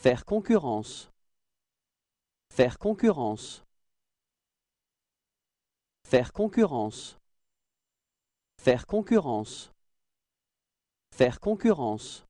Faire concurrence. Faire concurrence. Faire concurrence. Faire concurrence. Faire concurrence.